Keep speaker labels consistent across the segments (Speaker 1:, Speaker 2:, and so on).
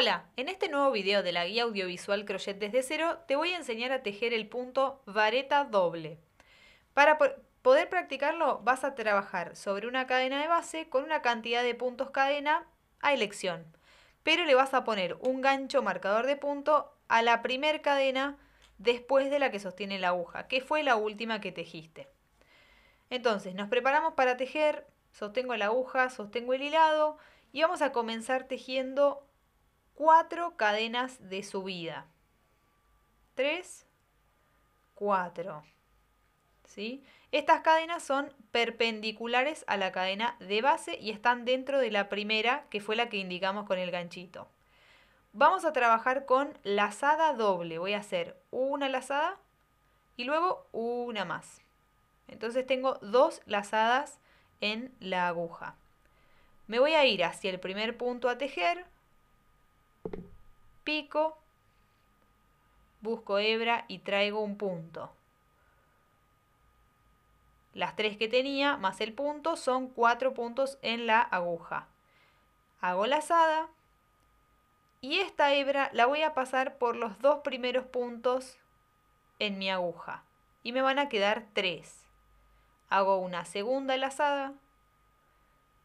Speaker 1: Hola, en este nuevo video de la guía audiovisual Crochet desde cero te voy a enseñar a tejer el punto vareta doble. Para poder practicarlo vas a trabajar sobre una cadena de base con una cantidad de puntos cadena a elección, pero le vas a poner un gancho marcador de punto a la primer cadena después de la que sostiene la aguja, que fue la última que tejiste. Entonces nos preparamos para tejer, sostengo la aguja, sostengo el hilado y vamos a comenzar tejiendo cuatro cadenas de subida. tres cuatro ¿Sí? Estas cadenas son perpendiculares a la cadena de base y están dentro de la primera, que fue la que indicamos con el ganchito. Vamos a trabajar con lazada doble. Voy a hacer una lazada y luego una más. Entonces tengo dos lazadas en la aguja. Me voy a ir hacia el primer punto a tejer, pico, busco hebra y traigo un punto. Las tres que tenía más el punto son cuatro puntos en la aguja. Hago lazada y esta hebra la voy a pasar por los dos primeros puntos en mi aguja y me van a quedar tres. Hago una segunda lazada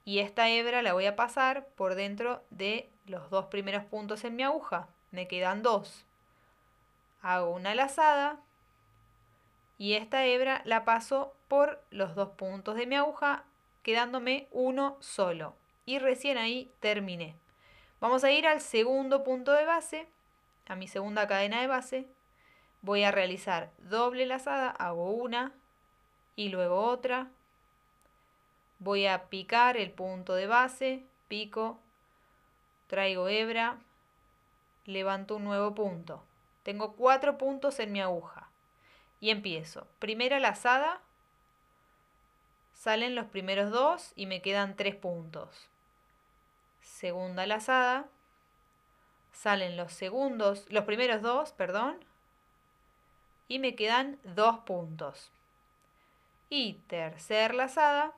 Speaker 1: y esta hebra la voy a pasar por dentro de los dos primeros puntos en mi aguja me quedan dos. Hago una lazada y esta hebra la paso por los dos puntos de mi aguja, quedándome uno solo. Y recién ahí terminé. Vamos a ir al segundo punto de base, a mi segunda cadena de base. Voy a realizar doble lazada, hago una y luego otra. Voy a picar el punto de base, pico, traigo hebra, levanto un nuevo punto. Tengo cuatro puntos en mi aguja. Y empiezo. Primera lazada, salen los primeros dos y me quedan tres puntos. Segunda lazada, salen los segundos, los primeros dos, perdón, y me quedan dos puntos. Y tercer lazada,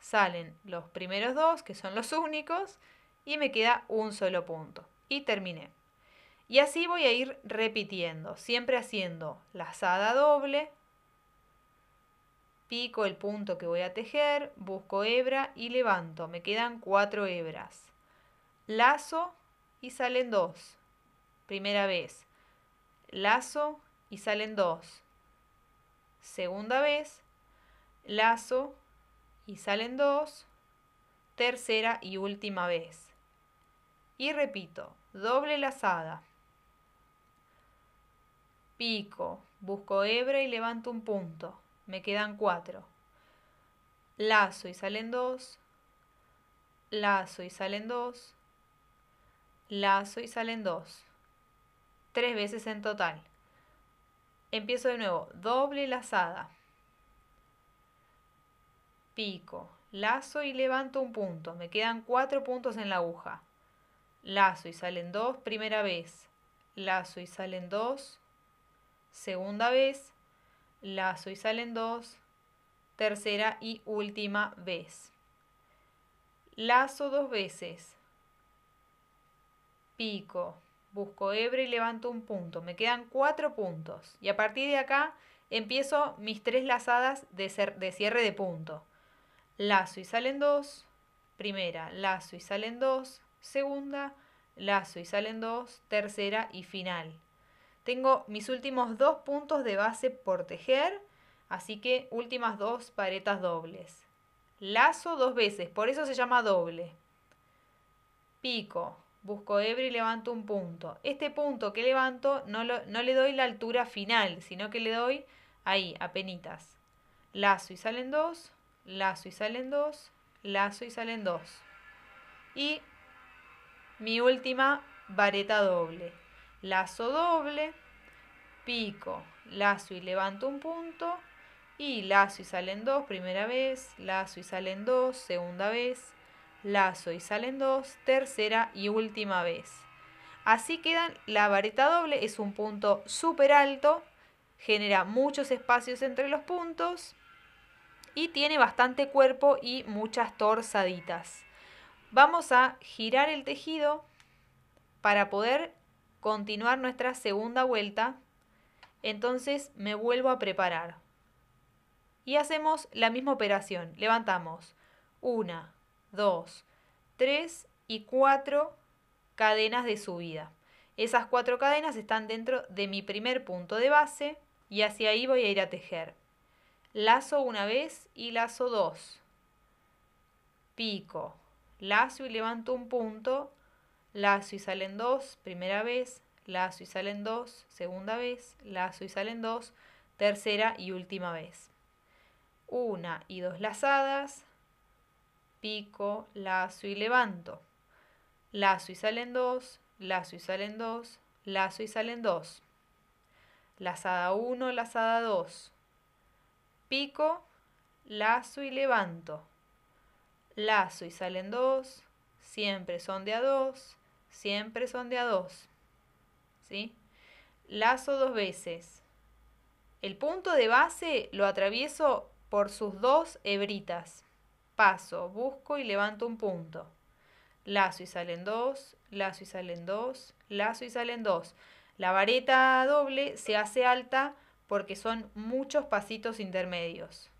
Speaker 1: salen los primeros dos, que son los únicos, y me queda un solo punto. Y terminé. Y así voy a ir repitiendo, siempre haciendo lazada doble, pico el punto que voy a tejer, busco hebra y levanto. Me quedan cuatro hebras. Lazo y salen dos. Primera vez. Lazo y salen dos. Segunda vez. Lazo y salen dos. Tercera y última vez. Y repito, doble lazada. Pico, busco hebra y levanto un punto. Me quedan cuatro. Lazo y salen dos. Lazo y salen dos. Lazo y salen dos. Tres veces en total. Empiezo de nuevo. Doble lazada. Pico, lazo y levanto un punto. Me quedan cuatro puntos en la aguja. Lazo y salen dos, primera vez. Lazo y salen dos segunda vez, lazo y salen dos, tercera y última vez. Lazo dos veces, pico, busco hebra y levanto un punto. Me quedan cuatro puntos. Y a partir de acá empiezo mis tres lazadas de, de cierre de punto. Lazo y salen dos, primera, lazo y salen dos, segunda, lazo y salen dos, tercera y final. Tengo mis últimos dos puntos de base por tejer, así que últimas dos varetas dobles. Lazo dos veces, por eso se llama doble. Pico, busco hebra y levanto un punto. Este punto que levanto no, le doy la altura final, sino que le doy ahí, penitas. Lazo y salen dos, lazo y salen dos, lazo y salen dos. Y mi última vareta doble lazo doble, pico, lazo y levanto un punto y lazo y salen dos primera vez, lazo y salen dos segunda vez, lazo y salen dos tercera y última vez. Así quedan, la vareta doble es un punto súper alto, genera muchos espacios entre los puntos y tiene bastante cuerpo y muchas torsaditas Vamos a girar el tejido para poder continuar nuestra segunda vuelta, entonces me vuelvo a preparar. Y hacemos la misma operación. Levantamos una, dos, tres y cuatro cadenas de subida. Esas cuatro cadenas están dentro de mi primer punto de base y hacia ahí voy a ir a tejer. Lazo una vez y lazo dos. Pico, lazo y levanto un punto lazo y salen dos, primera vez, lazo y salen dos, segunda vez, lazo y salen dos, tercera y última vez. Una y dos lazadas, pico, lazo y levanto. Lazo y salen dos, lazo y salen dos, lazo y salen dos. Lazada 1, lazada 2. Pico, lazo y levanto. Lazo y salen dos, siempre son de a dos, siempre son de a dos. ¿Sí? Lazo dos veces. El punto de base lo atravieso por sus dos hebritas. Paso, busco y levanto un punto. Lazo y salen dos, lazo y salen dos, lazo y salen dos. La vareta doble se hace alta porque son muchos pasitos intermedios.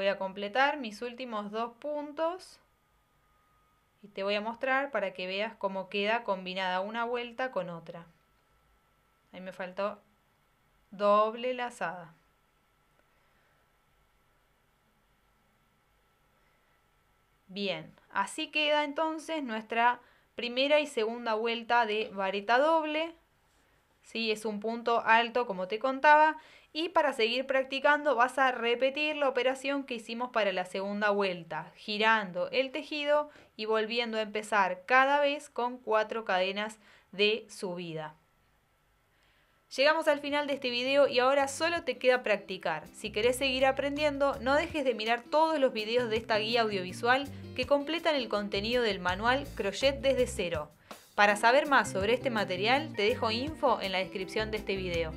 Speaker 1: voy a completar mis últimos dos puntos y te voy a mostrar para que veas cómo queda combinada una vuelta con otra. Ahí me faltó doble lazada. Bien, así queda entonces nuestra primera y segunda vuelta de vareta doble. ¿sí? Es un punto alto, como te contaba. Y para seguir practicando vas a repetir la operación que hicimos para la segunda vuelta, girando el tejido y volviendo a empezar cada vez con cuatro cadenas de subida. Llegamos al final de este video y ahora solo te queda practicar. Si querés seguir aprendiendo, no dejes de mirar todos los videos de esta guía audiovisual que completan el contenido del manual Crochet desde cero. Para saber más sobre este material te dejo info en la descripción de este video.